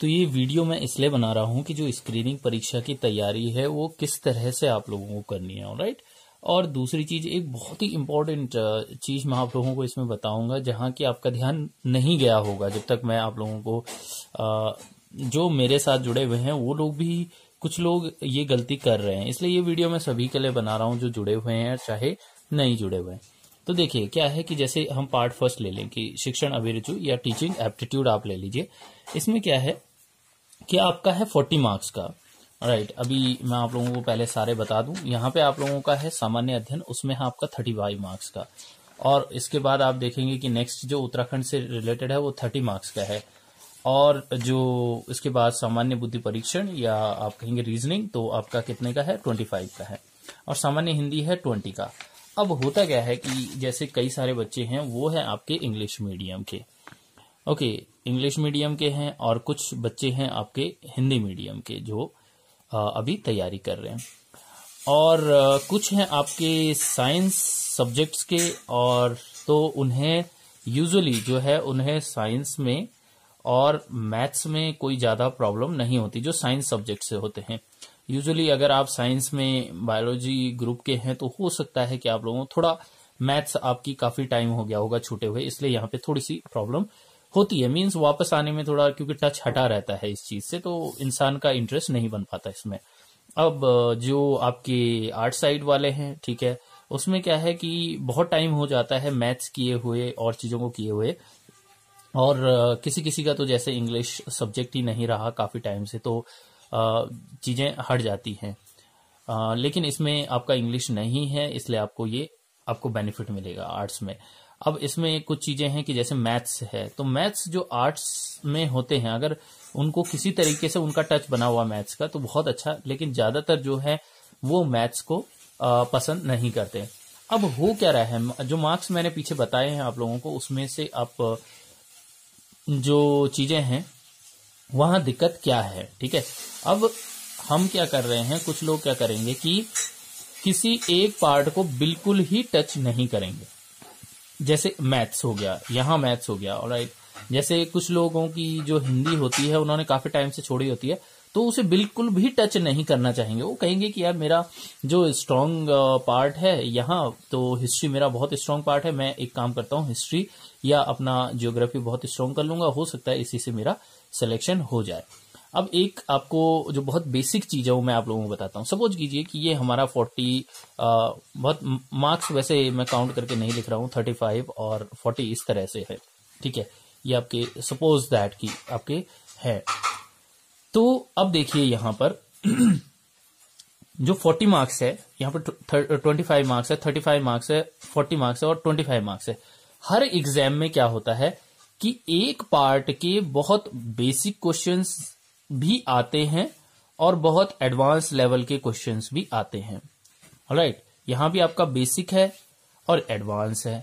तो ये वीडियो मैं इसलिए बना रहा हूं कि जो स्क्रीनिंग परीक्षा की तैयारी है वो किस तरह से आप लोगों को करनी है राइट और दूसरी चीज एक बहुत ही इंपॉर्टेंट चीज मैं आप लोगों को इसमें बताऊंगा जहां कि आपका ध्यान नहीं गया होगा जब तक मैं आप लोगों को जो मेरे साथ जुड़े हुए हैं वो लोग भी कुछ लोग ये गलती कर रहे हैं इसलिए ये वीडियो मैं सभी के लिए बना रहा हूं जो जुड़े हुए हैं चाहे नहीं जुड़े हुए हैं तो देखिए क्या है कि जैसे हम पार्ट फर्स्ट ले लें कि शिक्षण अभिरुचि या टीचिंग एप्टीट्यूड आप ले लीजिए इसमें क्या है कि आपका है फोर्टी मार्क्स का राइट right, अभी मैं आप लोगों को पहले सारे बता दूं यहाँ पे आप लोगों का है सामान्य अध्ययन उसमें है आपका थर्टी फाइव मार्क्स का और इसके बाद आप देखेंगे कि नेक्स्ट जो उत्तराखंड से रिलेटेड है वो थर्टी मार्क्स का है और जो इसके बाद सामान्य बुद्धि परीक्षण या आप कहेंगे रीजनिंग तो आपका कितने का है ट्वेंटी फाइव का है और सामान्य हिंदी है ट्वेंटी का अब होता क्या है कि जैसे कई सारे बच्चे हैं वो है आपके इंग्लिश मीडियम के ओके इंग्लिश मीडियम के हैं और कुछ बच्चे हैं आपके हिंदी मीडियम के जो अभी तैयारी कर रहे हैं और कुछ हैं आपके साइंस सब्जेक्ट्स के और तो उन्हें यूजुअली जो है उन्हें साइंस में और मैथ्स में कोई ज़्यादा प्रॉब्लम नहीं होती जो साइंस सब्जेक्ट से होते हैं यूजुअली अगर आप साइंस में बायोलॉजी ग्रुप के हैं तो हो सकता है कि आप लोगों थोड़ा मैथ्स आपकी काफ़ी टाइम हो गया होगा छूटे हुए इसलिए यहाँ पे थोड़ी सी प्रॉब्लम होती है मीन्स वापस आने में थोड़ा क्योंकि टच हटा रहता है इस चीज से तो इंसान का इंटरेस्ट नहीं बन पाता इसमें अब जो आपके आर्ट साइड वाले हैं ठीक है उसमें क्या है कि बहुत टाइम हो जाता है मैथ्स किए हुए और चीजों को किए हुए और किसी किसी का तो जैसे इंग्लिश सब्जेक्ट ही नहीं रहा काफी टाइम से तो चीजें हट जाती हैं लेकिन इसमें आपका इंग्लिश नहीं है इसलिए आपको ये आपको बेनिफिट मिलेगा आर्ट्स में अब इसमें कुछ चीजें हैं कि जैसे मैथ्स है तो मैथ्स जो आर्ट्स में होते हैं अगर उनको किसी तरीके से उनका टच बना हुआ मैथ्स का तो बहुत अच्छा लेकिन ज्यादातर जो है वो मैथ्स को पसंद नहीं करते अब हो क्या रहा है जो मार्क्स मैंने पीछे बताए हैं आप लोगों को उसमें से आप जो चीजें हैं वहां दिक्कत क्या है ठीक है अब हम क्या कर रहे हैं कुछ लोग क्या करेंगे कि किसी एक पार्ट को बिल्कुल ही टच नहीं करेंगे जैसे मैथ्स हो गया यहाँ मैथ्स हो गया और जैसे कुछ लोगों की जो हिंदी होती है उन्होंने काफी टाइम से छोड़ी होती है तो उसे बिल्कुल भी टच नहीं करना चाहेंगे वो कहेंगे कि यार मेरा जो स्ट्रांग पार्ट है यहाँ तो हिस्ट्री मेरा बहुत स्ट्रांग पार्ट है मैं एक काम करता हूँ हिस्ट्री या अपना जियोग्राफी बहुत स्ट्रांग कर लूंगा हो सकता है इसी से मेरा सिलेक्शन हो जाए अब एक आपको जो बहुत बेसिक चीज है वो मैं आप लोगों को बताता हूँ सपोज कीजिए कि ये हमारा फोर्टी बहुत मार्क्स वैसे मैं काउंट करके नहीं लिख रहा हूँ थर्टी फाइव और फोर्टी इस तरह से है ठीक है ये आपके सपोज दैट की आपके है तो अब देखिए यहां पर जो फोर्टी मार्क्स है यहाँ पर ट्वेंटी फाइव मार्क्स है थर्टी फाइव मार्क्स है फोर्टी मार्क्स है और ट्वेंटी फाइव मार्क्स है हर एग्जाम में क्या होता है कि एक पार्ट के बहुत बेसिक क्वेश्चंस भी आते हैं और बहुत एडवांस लेवल के क्वेश्चंस भी आते हैं राइट right, यहां भी आपका बेसिक है और एडवांस है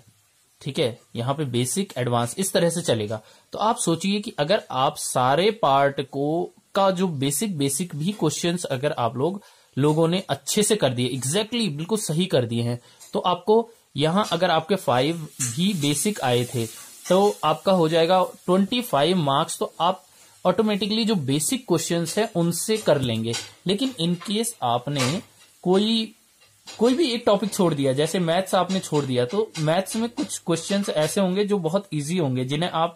ठीक है यहां पे बेसिक एडवांस इस तरह से चलेगा तो आप सोचिए कि अगर आप सारे पार्ट को का जो बेसिक बेसिक भी क्वेश्चंस अगर आप लोग लोगों ने अच्छे से कर दिए एग्जैक्टली exactly, बिल्कुल सही कर दिए हैं तो आपको यहां अगर आपके फाइव भी बेसिक आए थे तो आपका हो जाएगा ट्वेंटी फाइव मार्क्स तो आप ऑटोमेटिकली जो बेसिक क्वेश्चंस है उनसे कर लेंगे लेकिन इन केस आपने कोई कोई भी एक टॉपिक छोड़ दिया जैसे मैथ्स आपने छोड़ दिया तो मैथ्स में कुछ क्वेश्चंस ऐसे होंगे जो बहुत इजी होंगे जिन्हें आप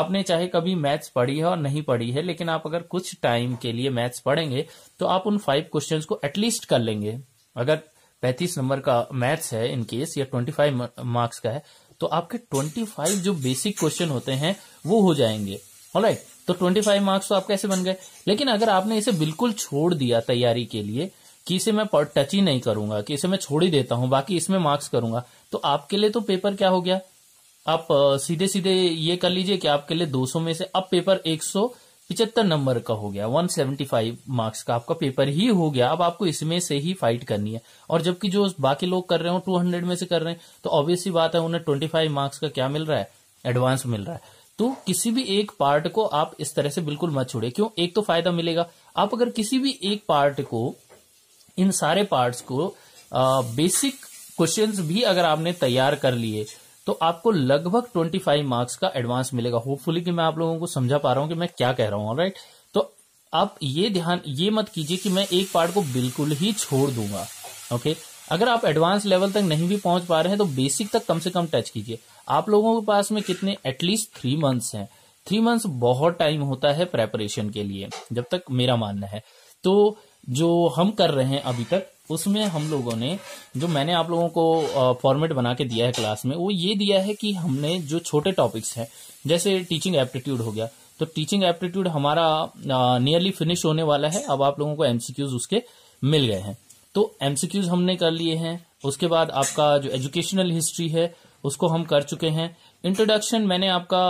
आपने चाहे कभी मैथ्स पढ़ी है और नहीं पढ़ी है लेकिन आप अगर कुछ टाइम के लिए मैथ्स पढ़ेंगे तो आप उन फाइव क्वेश्चंस को एटलीस्ट कर लेंगे अगर पैंतीस नंबर का मैथ्स है इनकेस या ट्वेंटी फाइव मार्क्स का है तो आपके ट्वेंटी फाइव जो बेसिक क्वेश्चन होते हैं वो हो जाएंगे ऑलराइट तो 25 मार्क्स तो आप कैसे बन गए लेकिन अगर आपने इसे बिल्कुल छोड़ दिया तैयारी के लिए कि इसे मैं टच ही नहीं करूंगा कि इसे मैं छोड़ ही देता हूं बाकी इसमें मार्क्स करूंगा तो आपके लिए तो पेपर क्या हो गया आप सीधे सीधे ये कर लीजिए कि आपके लिए 200 में से अब पेपर एक पिचहत्तर नंबर का हो गया 175 मार्क्स का आपका पेपर ही हो गया अब आपको इसमें से ही फाइट करनी है और जबकि जो बाकी लोग कर रहे हो 200 में से कर रहे हैं तो ऑब्वियसली बात है उन्हें 25 मार्क्स का क्या मिल रहा है एडवांस मिल रहा है तो किसी भी एक पार्ट को आप इस तरह से बिल्कुल मत छोड़े क्यों एक तो फायदा मिलेगा आप अगर किसी भी एक पार्ट को इन सारे पार्ट्स को आ, बेसिक क्वेश्चंस भी अगर आपने तैयार कर लिए तो आपको लगभग 25 मार्क्स का एडवांस मिलेगा होपफुली कि मैं आप लोगों को समझा पा रहा हूं कि मैं क्या कह रहा हूं राइट तो आप ये ध्यान ये मत कीजिए कि मैं एक पार्ट को बिल्कुल ही छोड़ दूंगा ओके अगर आप एडवांस लेवल तक नहीं भी पहुंच पा रहे हैं तो बेसिक तक कम से कम टच कीजिए आप लोगों के पास में कितने एटलीस्ट थ्री मंथ्स हैं थ्री मंथ्स बहुत टाइम होता है प्रेपरेशन के लिए जब तक मेरा मानना है तो जो हम कर रहे हैं अभी तक उसमें हम लोगों ने जो मैंने आप लोगों को फॉर्मेट बना के दिया है क्लास में वो ये दिया है कि हमने जो छोटे टॉपिक्स हैं जैसे टीचिंग एप्टीट्यूड हो गया तो टीचिंग एप्टीट्यूड हमारा नियरली फिनिश होने वाला है अब आप लोगों को एमसीक्यूज उसके मिल गए हैं तो एमसीक्यूज हमने कर लिए हैं उसके बाद आपका जो एजुकेशनल हिस्ट्री है उसको हम कर चुके हैं इंट्रोडक्शन मैंने आपका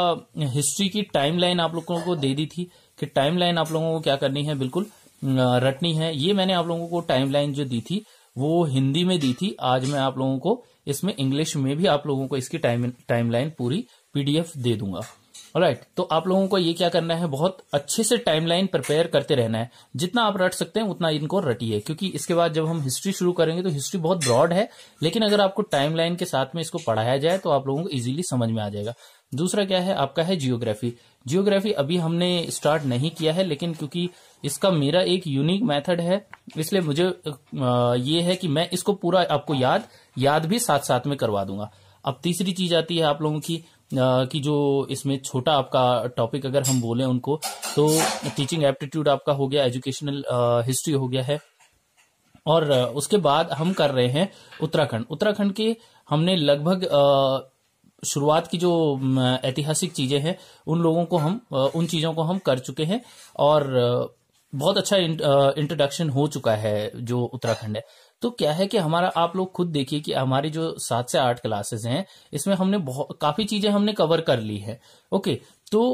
हिस्ट्री की टाइमलाइन आप लोगों को दे दी थी कि टाइमलाइन आप लोगों को क्या करनी है बिल्कुल रटनी है ये मैंने आप लोगों को टाइमलाइन जो दी थी वो हिंदी में दी थी आज मैं आप लोगों को इसमें इंग्लिश में भी आप लोगों को इसकी टाइम टाइमलाइन पूरी पीडीएफ दे दूंगा राइट right, तो आप लोगों को ये क्या करना है बहुत अच्छे से टाइमलाइन प्रिपेयर करते रहना है जितना आप रट सकते हैं उतना इनको रटिए क्योंकि इसके बाद जब हम हिस्ट्री शुरू करेंगे तो हिस्ट्री बहुत ब्रॉड है लेकिन अगर आपको टाइमलाइन के साथ में इसको पढ़ाया जाए तो आप लोगों को इजीली समझ में आ जाएगा दूसरा क्या है आपका है जियोग्राफी जियोग्राफी अभी हमने स्टार्ट नहीं किया है लेकिन क्योंकि इसका मेरा एक यूनिक मेथड है इसलिए मुझे ये है कि मैं इसको पूरा आपको याद याद भी साथ साथ में करवा दूंगा अब तीसरी चीज आती है आप लोगों की कि जो इसमें छोटा आपका टॉपिक अगर हम बोले उनको तो टीचिंग एप्टीट्यूड आपका हो गया एजुकेशनल हिस्ट्री हो गया है और उसके बाद हम कर रहे हैं उत्तराखंड उत्तराखंड के हमने लगभग शुरुआत की जो ऐतिहासिक चीजें हैं उन लोगों को हम उन चीजों को हम कर चुके हैं और बहुत अच्छा इंट्रोडक्शन uh, हो चुका है जो उत्तराखंड है तो क्या है कि हमारा आप लोग खुद देखिए कि हमारी जो सात से आठ क्लासेस हैं इसमें हमने बहुत काफी चीजें हमने कवर कर ली है ओके तो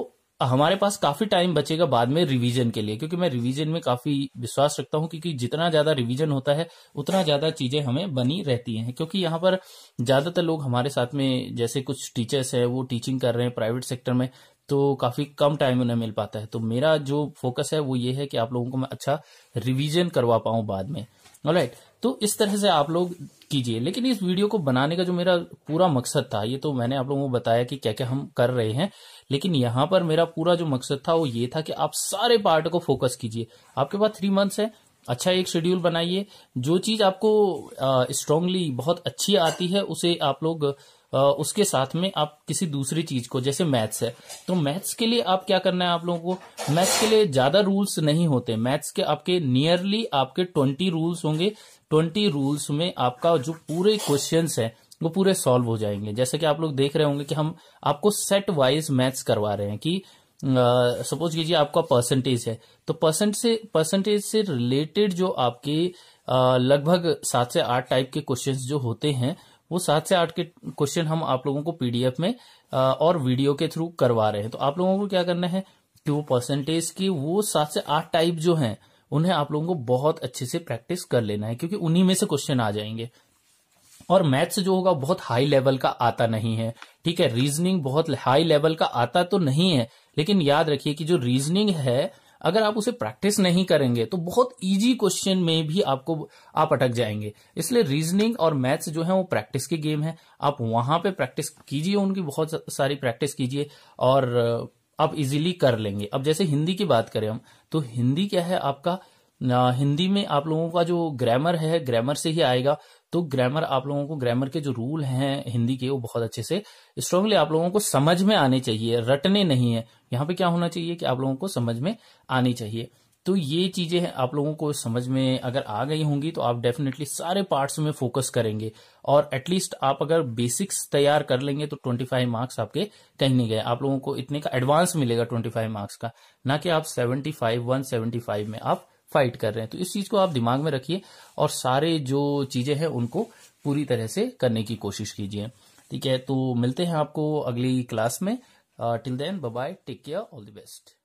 हमारे पास काफी टाइम बचेगा बाद में रिवीजन के लिए क्योंकि मैं रिवीजन में काफी विश्वास रखता हूं क्योंकि जितना ज्यादा रिवीजन होता है उतना ज्यादा चीजें हमें बनी रहती हैं क्योंकि यहाँ पर ज्यादातर लोग हमारे साथ में जैसे कुछ टीचर्स हैं वो टीचिंग कर रहे हैं प्राइवेट सेक्टर में तो काफी कम टाइम उन्हें मिल पाता है तो मेरा जो फोकस है वो ये है कि आप लोगों को मैं अच्छा रिवीजन करवा पाऊं बाद में राइट तो इस तरह से आप लोग कीजिए लेकिन इस वीडियो को बनाने का जो मेरा पूरा मकसद था ये तो मैंने आप लोगों को बताया कि क्या क्या हम कर रहे हैं लेकिन यहां पर मेरा पूरा जो मकसद था वो ये था कि आप सारे पार्ट को फोकस कीजिए आपके पास थ्री मंथ्स है अच्छा एक शेड्यूल बनाइए जो चीज आपको स्ट्रांगली बहुत अच्छी आती है उसे आप लोग उसके साथ में आप किसी दूसरी चीज को जैसे मैथ्स है तो मैथ्स के लिए आप क्या करना है आप लोगों को मैथ्स के लिए ज्यादा रूल्स नहीं होते मैथ्स के आपके नियरली आपके ट्वेंटी रूल्स होंगे ट्वेंटी रूल्स में आपका जो पूरे क्वेश्चन है वो पूरे सॉल्व हो जाएंगे जैसे कि आप लोग देख रहे होंगे कि हम आपको सेट वाइज मैथ्स करवा रहे हैं कि सपोज कीजिए आपका परसेंटेज है तो परसेंट से परसेंटेज से रिलेटेड जो आपके लगभग सात से आठ टाइप के क्वेश्चंस जो होते हैं वो सात से आठ के क्वेश्चन हम आप लोगों को पीडीएफ में और वीडियो के थ्रू करवा रहे हैं तो आप लोगों को क्या करना है कि वो परसेंटेज की वो सात से आठ टाइप जो हैं उन्हें आप लोगों को बहुत अच्छे से प्रैक्टिस कर लेना है क्योंकि उन्हीं में से क्वेश्चन आ जाएंगे और मैथ्स जो होगा बहुत हाई लेवल का आता नहीं है ठीक है रीजनिंग बहुत हाई लेवल का आता तो नहीं है लेकिन याद रखिए कि जो रीजनिंग है अगर आप उसे प्रैक्टिस नहीं करेंगे तो बहुत इजी क्वेश्चन में भी आपको आप अटक जाएंगे इसलिए रीजनिंग और मैथ्स जो है वो प्रैक्टिस की गेम है आप वहां पे प्रैक्टिस कीजिए उनकी बहुत सारी प्रैक्टिस कीजिए और आप इजीली कर लेंगे अब जैसे हिंदी की बात करें हम तो हिंदी क्या है आपका हिंदी में आप लोगों का जो ग्रामर है ग्रामर से ही आएगा तो ग्रामर आप लोगों को ग्रामर के जो रूल हैं हिंदी के वो बहुत अच्छे से स्ट्रांगली आप लोगों को समझ में आने चाहिए रटने नहीं है यहाँ पे क्या होना चाहिए कि आप लोगों को समझ में आनी चाहिए तो ये चीजें आप लोगों को समझ में अगर आ गई होंगी तो आप डेफिनेटली सारे पार्ट्स में फोकस करेंगे और एटलीस्ट आप अगर बेसिक्स तैयार कर लेंगे तो 25 मार्क्स आपके कहीं नहीं गए आप लोगों को इतने का एडवांस मिलेगा 25 मार्क्स का ना कि आप 75 175 में आप फाइट कर रहे हैं तो इस चीज को आप दिमाग में रखिए और सारे जो चीजें हैं उनको पूरी तरह से करने की कोशिश कीजिए ठीक है तो मिलते हैं आपको अगली क्लास में till then bye take care all the best